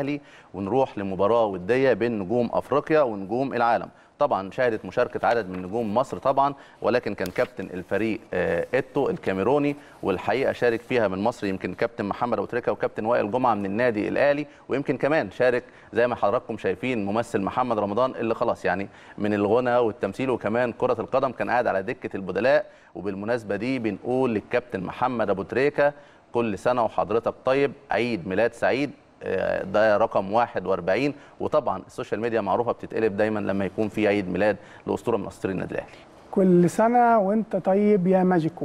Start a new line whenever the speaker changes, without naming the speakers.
الاهلي ونروح لمباراه وديه بين نجوم افريقيا ونجوم العالم طبعا شهدت مشاركه عدد من نجوم مصر طبعا ولكن كان كابتن الفريق آه، ايتو الكاميروني والحقيقه شارك فيها من مصر يمكن كابتن محمد ابو تريكه وكابتن وائل جمعه من النادي الاهلي ويمكن كمان شارك زي ما حضراتكم شايفين ممثل محمد رمضان اللي خلاص يعني من الغنى والتمثيل وكمان كره القدم كان قاعد على دكه البدلاء وبالمناسبه دي بنقول للكابتن محمد ابو تريكه كل سنه وحضرتك طيب عيد ميلاد سعيد آه، ده رقم 41 وطبعا السوشيال ميديا معروفه بتتقلب دايما لما يكون في عيد ميلاد لاسطوره من اسطوره النادي الاهلي
كل سنه وانت طيب يا ماجيكو